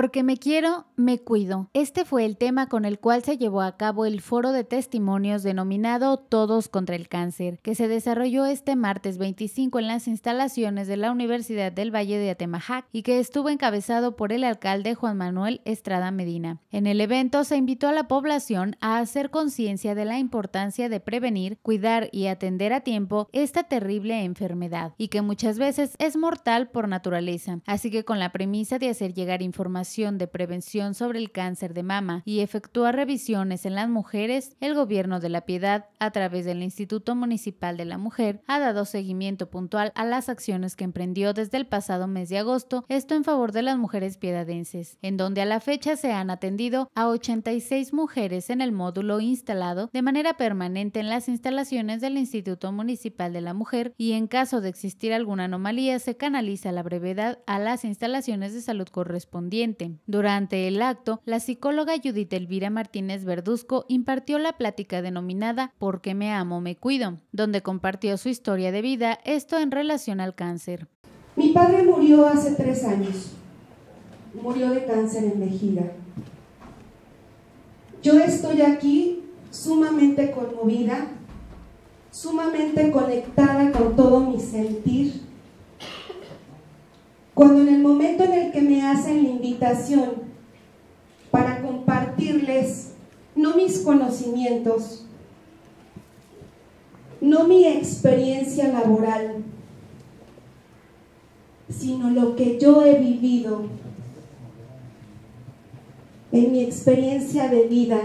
Porque me quiero, me cuido. Este fue el tema con el cual se llevó a cabo el foro de testimonios denominado Todos contra el Cáncer, que se desarrolló este martes 25 en las instalaciones de la Universidad del Valle de Atemajac y que estuvo encabezado por el alcalde Juan Manuel Estrada Medina. En el evento se invitó a la población a hacer conciencia de la importancia de prevenir, cuidar y atender a tiempo esta terrible enfermedad y que muchas veces es mortal por naturaleza. Así que con la premisa de hacer llegar información de Prevención sobre el Cáncer de Mama y efectúa revisiones en las mujeres, el Gobierno de la Piedad, a través del Instituto Municipal de la Mujer, ha dado seguimiento puntual a las acciones que emprendió desde el pasado mes de agosto, esto en favor de las mujeres piedadenses, en donde a la fecha se han atendido a 86 mujeres en el módulo instalado de manera permanente en las instalaciones del Instituto Municipal de la Mujer y en caso de existir alguna anomalía se canaliza la brevedad a las instalaciones de salud correspondientes durante el acto, la psicóloga Judith Elvira Martínez Verduzco impartió la plática denominada Porque me amo, me cuido?, donde compartió su historia de vida, esto en relación al cáncer. Mi padre murió hace tres años. Murió de cáncer en vejiga. Yo estoy aquí sumamente conmovida, sumamente conectada con todo mi sentir cuando en el momento en el que me hacen la invitación para compartirles no mis conocimientos, no mi experiencia laboral, sino lo que yo he vivido en mi experiencia de vida.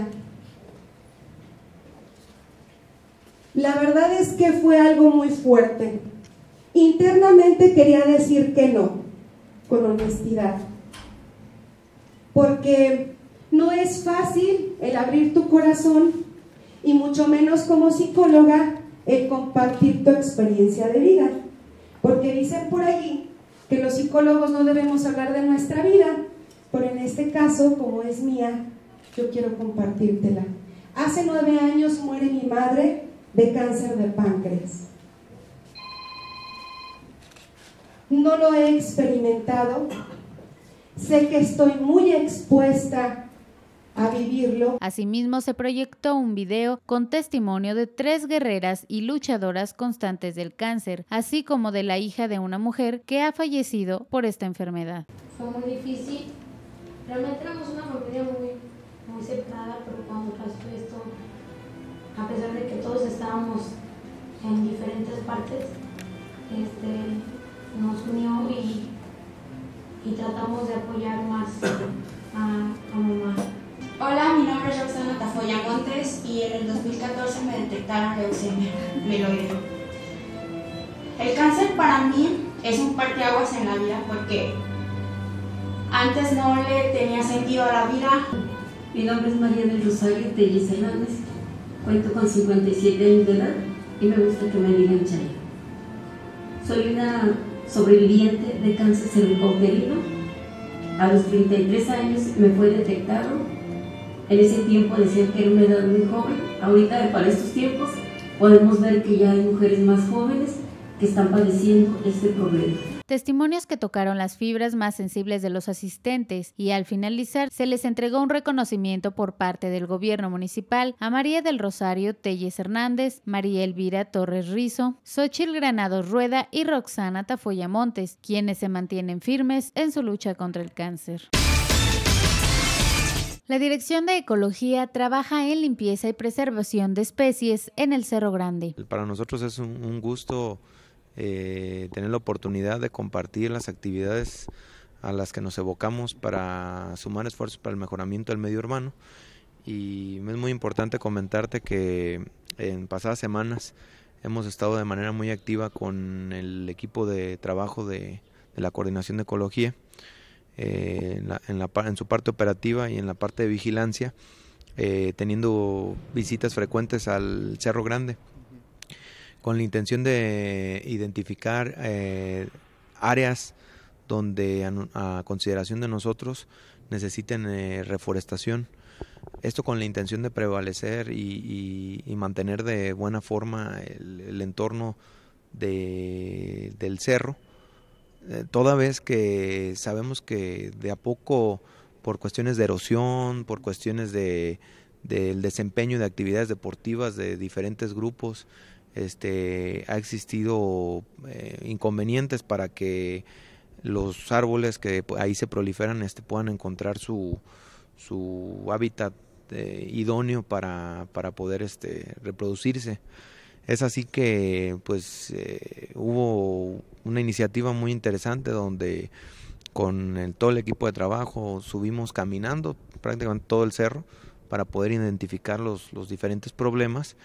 La verdad es que fue algo muy fuerte. Internamente quería decir que no, con honestidad. Porque no es fácil el abrir tu corazón y mucho menos como psicóloga el compartir tu experiencia de vida. Porque dicen por ahí que los psicólogos no debemos hablar de nuestra vida, pero en este caso, como es mía, yo quiero compartírtela. Hace nueve años muere mi madre de cáncer de páncreas. no lo he experimentado, sé que estoy muy expuesta a vivirlo. Asimismo, se proyectó un video con testimonio de tres guerreras y luchadoras constantes del cáncer, así como de la hija de una mujer que ha fallecido por esta enfermedad. Fue muy difícil. Realmente éramos una familia muy, muy separada, pero cuando pasó esto, a pesar de que todos estábamos en diferentes partes, este, tratamos de apoyar más a, ah, mamá. Hola, mi nombre es Roxana Tafoya Montes y en el 2014 me detectaron leucemia mieloide. El cáncer para mí es un parteaguas en la vida porque antes no le tenía sentido a la vida. Mi nombre es María del Rosario de Hernández, cuento con 57 años de edad y me gusta que me digan Chay. Soy una sobreviviente de cáncer cervicouterino a los 33 años me fue detectado. En ese tiempo decía que era una edad muy joven. Ahorita, para estos tiempos, podemos ver que ya hay mujeres más jóvenes que están padeciendo este problema testimonios que tocaron las fibras más sensibles de los asistentes y al finalizar se les entregó un reconocimiento por parte del gobierno municipal a María del Rosario Telles Hernández, María Elvira Torres Rizo, Xochil Granados Rueda y Roxana Tafoya Montes, quienes se mantienen firmes en su lucha contra el cáncer. La Dirección de Ecología trabaja en limpieza y preservación de especies en el Cerro Grande. Para nosotros es un gusto eh, tener la oportunidad de compartir las actividades a las que nos evocamos para sumar esfuerzos para el mejoramiento del medio urbano. Y es muy importante comentarte que en pasadas semanas hemos estado de manera muy activa con el equipo de trabajo de, la Coordinación de Ecología, eh, en, su parte operativa y en la parte de vigilancia, eh, teniendo visitas frecuentes al Cerro Grande, con la intención de identificar eh, áreas donde a, consideración de nosotros necesiten eh, reforestación. Esto con la intención de prevalecer y, mantener de buena forma el, entorno del cerro, eh, toda vez que sabemos que de a poco, por cuestiones de erosión, por cuestiones del desempeño de actividades deportivas de diferentes grupos, este, ha existido eh, inconvenientes para que los árboles que ahí se proliferan este, puedan encontrar su, hábitat eh, idóneo para, poder este, reproducirse. Es así que pues eh, hubo una iniciativa muy interesante donde con el, todo el equipo de trabajo subimos caminando prácticamente todo el cerro para poder identificar los diferentes problemas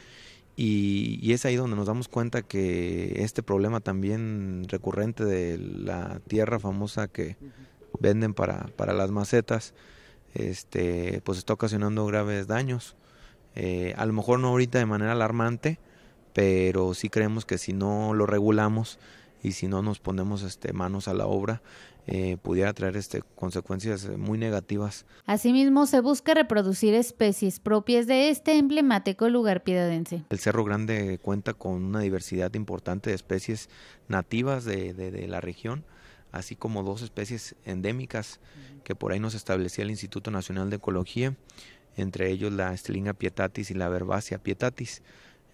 y, es ahí donde nos damos cuenta que este problema también recurrente de la tierra famosa que venden para, las macetas, este, pues está ocasionando graves daños. Eh, a lo mejor no ahorita de manera alarmante, pero sí creemos que si no lo regulamos, y si no nos ponemos este, manos a la obra, eh, pudiera traer este, consecuencias eh, muy negativas. Asimismo, se busca reproducir especies propias de este emblemático lugar piedadense. El Cerro Grande cuenta con una diversidad importante de especies nativas de, la región así como dos especies endémicas que por ahí nos establecía el Instituto Nacional de Ecología, entre ellos la estilinga pietatis y la verbácea pietatis,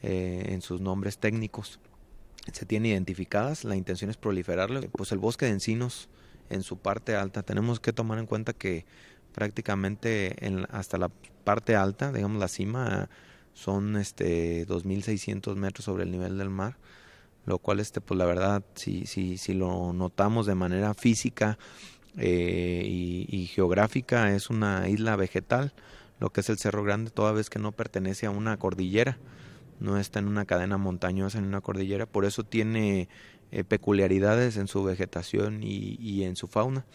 eh, en sus nombres técnicos se tiene identificadas, la intención es proliferarlo, Pues el bosque de encinos en su parte alta, tenemos que tomar en cuenta que prácticamente en, hasta la parte alta, digamos la cima, son este 2.600 metros sobre el nivel del mar, lo cual este pues la verdad si, si, si lo notamos de manera física eh, y, y geográfica es una isla vegetal, lo que es el Cerro Grande toda vez que no pertenece a una cordillera no está en una cadena montañosa, en una cordillera, por eso tiene eh, peculiaridades en su vegetación y en su fauna.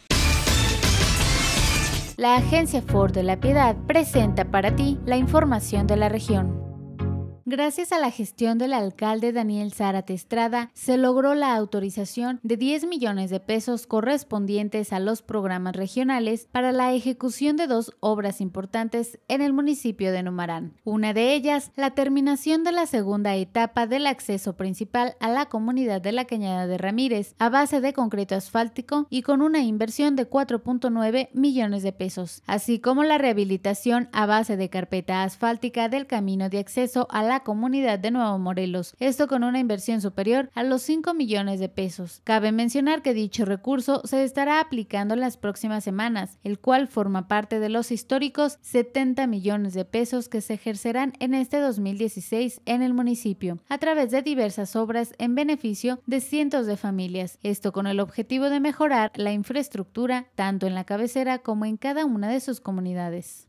La agencia Ford de la Piedad presenta para ti la información de la región. Gracias a la gestión del alcalde Daniel Zárate Estrada, se logró la autorización de 10 millones de pesos correspondientes a los programas regionales para la ejecución de dos obras importantes en el municipio de Numarán. Una de ellas, la terminación de la segunda etapa del acceso principal a la comunidad de la Cañada de Ramírez, a base de concreto asfáltico y con una inversión de 4.9 millones de pesos, así como la rehabilitación a base de carpeta asfáltica del camino de acceso a la comunidad de Nuevo Morelos, esto con una inversión superior a los 5 millones de pesos. Cabe mencionar que dicho recurso se estará aplicando en las próximas semanas, el cual forma parte de los históricos 70 millones de pesos que se ejercerán en este 2016 en el municipio, a través de diversas obras en beneficio de cientos de familias, esto con el objetivo de mejorar la infraestructura tanto en la cabecera como en cada una de sus comunidades.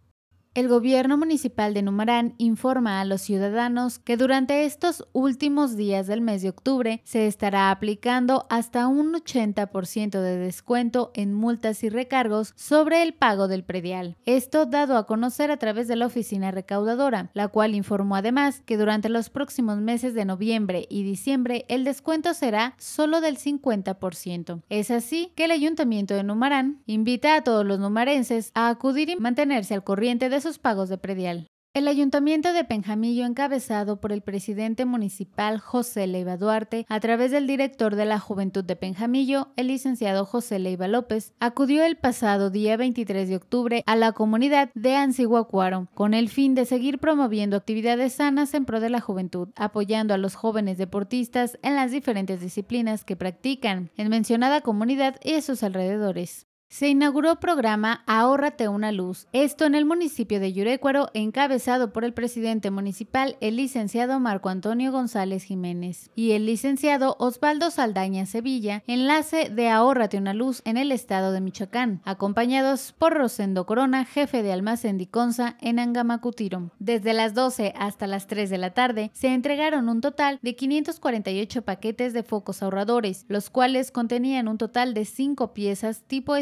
El gobierno municipal de Numarán informa a los ciudadanos que durante estos últimos días del mes de octubre se estará aplicando hasta un 80% de descuento en multas y recargos sobre el pago del predial. Esto dado a conocer a través de la oficina recaudadora, la cual informó además que durante los próximos meses de noviembre y diciembre el descuento será solo del 50%. Es así que el ayuntamiento de Numarán invita a todos los numarenses a acudir y mantenerse al corriente de pagos de predial. El ayuntamiento de Penjamillo, encabezado por el presidente municipal José Leiva Duarte, a través del director de la Juventud de Penjamillo, el licenciado José Leiva López, acudió el pasado día 23 de octubre a la comunidad de Ancihuacuaro con el fin de seguir promoviendo actividades sanas en pro de la juventud, apoyando a los jóvenes deportistas en las diferentes disciplinas que practican en mencionada comunidad y sus alrededores. Se inauguró programa Ahórrate una luz, esto en el municipio de Yurecuaro, encabezado por el presidente municipal, el licenciado Marco Antonio González Jiménez y el licenciado Osvaldo Saldaña Sevilla, enlace de Ahórrate una luz en el estado de Michoacán, acompañados por Rosendo Corona, jefe de almacén Diconza en Angamacutiro. Desde las 12 hasta las 3 de la tarde se entregaron un total de 548 paquetes de focos ahorradores, los cuales contenían un total de 5 piezas tipo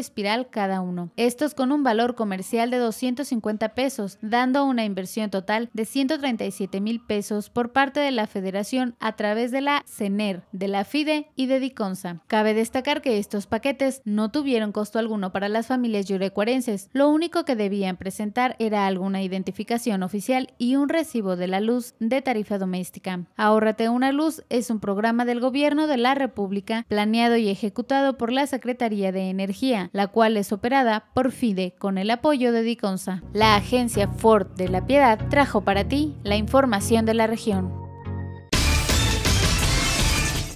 cada uno. Estos con un valor comercial de 250 pesos, dando una inversión total de 137 mil pesos por parte de la Federación a través de la CENER, de la FIDE y de DICONSA. Cabe destacar que estos paquetes no tuvieron costo alguno para las familias yurecuarenses. Lo único que debían presentar era alguna identificación oficial y un recibo de la luz de tarifa doméstica. Ahórrate una luz es un programa del gobierno de la República planeado y ejecutado por la Secretaría de Energía, la cual es operada por FIDE con el apoyo de Diconsa. La agencia Ford de la Piedad trajo para ti la información de la región.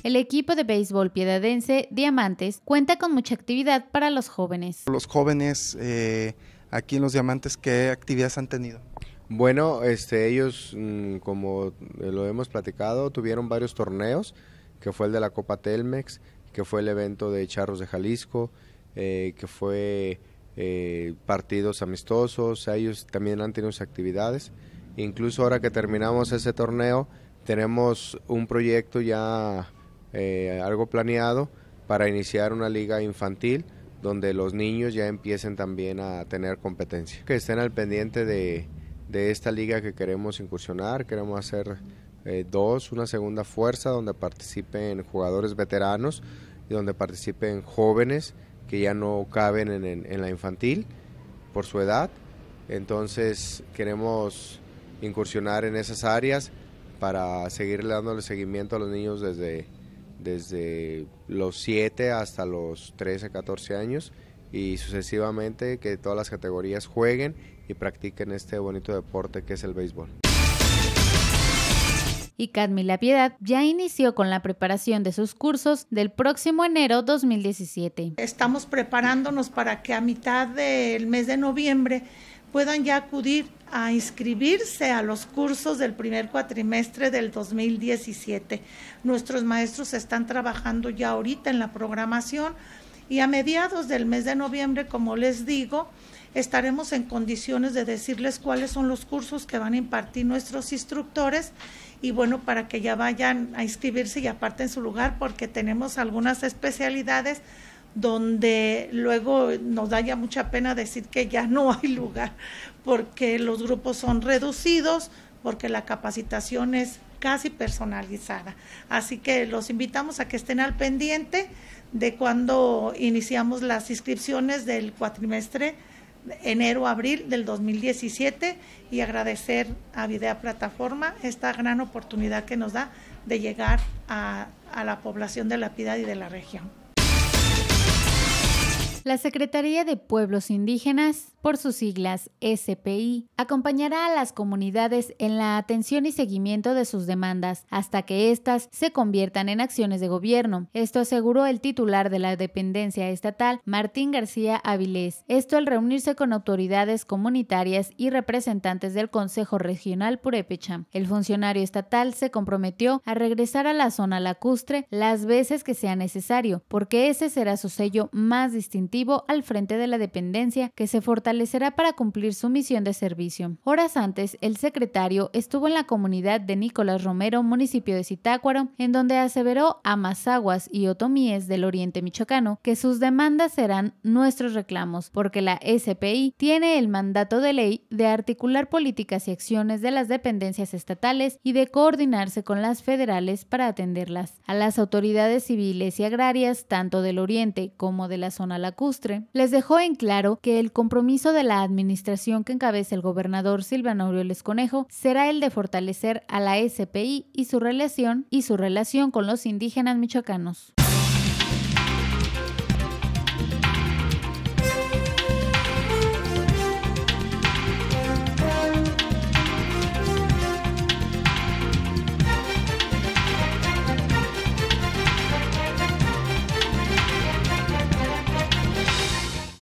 El equipo de béisbol piedadense Diamantes cuenta con mucha actividad para los jóvenes. Los jóvenes eh, aquí en los Diamantes, ¿qué actividades han tenido? Bueno, este, ellos, mm, como lo hemos platicado, tuvieron varios torneos, que fue el de la Copa Telmex, que fue el evento de Charros de Jalisco, eh, que fue eh, partidos amistosos, ellos también han tenido sus actividades. Incluso ahora que terminamos ese torneo, tenemos un proyecto ya eh, algo planeado para iniciar una liga infantil donde los niños ya empiecen también a tener competencia. Que estén al pendiente de, esta liga que queremos incursionar, queremos hacer dos, una segunda fuerza donde participen jugadores veteranos y donde participen jóvenes que ya no caben en, la infantil por su edad. Entonces queremos incursionar en esas áreas para seguir dándole seguimiento a los niños desde, desde los 7 hasta los 13, 14 años y sucesivamente que todas las categorías jueguen y practiquen este bonito deporte que es el béisbol y Cadmi La Piedad ya inició con la preparación de sus cursos del próximo enero 2017. Estamos preparándonos para que a mitad del mes de noviembre puedan ya acudir a inscribirse a los cursos del primer cuatrimestre del 2017. Nuestros maestros están trabajando ya ahorita en la programación y a mediados del mes de noviembre, como les digo, estaremos en condiciones de decirles cuáles son los cursos que van a impartir nuestros instructores y bueno, para que ya vayan a inscribirse y aparten su lugar porque tenemos algunas especialidades donde luego nos da ya mucha pena decir que ya no hay lugar porque los grupos son reducidos, porque la capacitación es casi personalizada. Así que los invitamos a que estén al pendiente de cuando iniciamos las inscripciones del cuatrimestre enero-abril del 2017 y agradecer a Videa Plataforma esta gran oportunidad que nos da de llegar a, la población de La Piedad y de la región. La Secretaría de Pueblos Indígenas por sus siglas SPI, acompañará a las comunidades en la atención y seguimiento de sus demandas hasta que éstas se conviertan en acciones de gobierno. Esto aseguró el titular de la dependencia estatal, Martín García Avilés. Esto al reunirse con autoridades comunitarias y representantes del Consejo Regional Purépecha. El funcionario estatal se comprometió a regresar a la zona lacustre las veces que sea necesario, porque ese será su sello más distintivo al frente de la dependencia que se fortalece será para cumplir su misión de servicio. Horas antes, el secretario estuvo en la comunidad de Nicolás Romero, municipio de Zitácuaro, en donde aseveró a mazaguas y otomíes del oriente michoacano que sus demandas serán nuestros reclamos, porque la SPI tiene el mandato de ley de articular políticas y acciones de las dependencias estatales y de coordinarse con las federales para atenderlas. A las autoridades civiles y agrarias, tanto del oriente como de la zona lacustre, les dejó en claro que el compromiso de la administración que encabeza el gobernador Silvano Aureoles Conejo será el de fortalecer a la SPI y su relación y su relación con los indígenas michoacanos.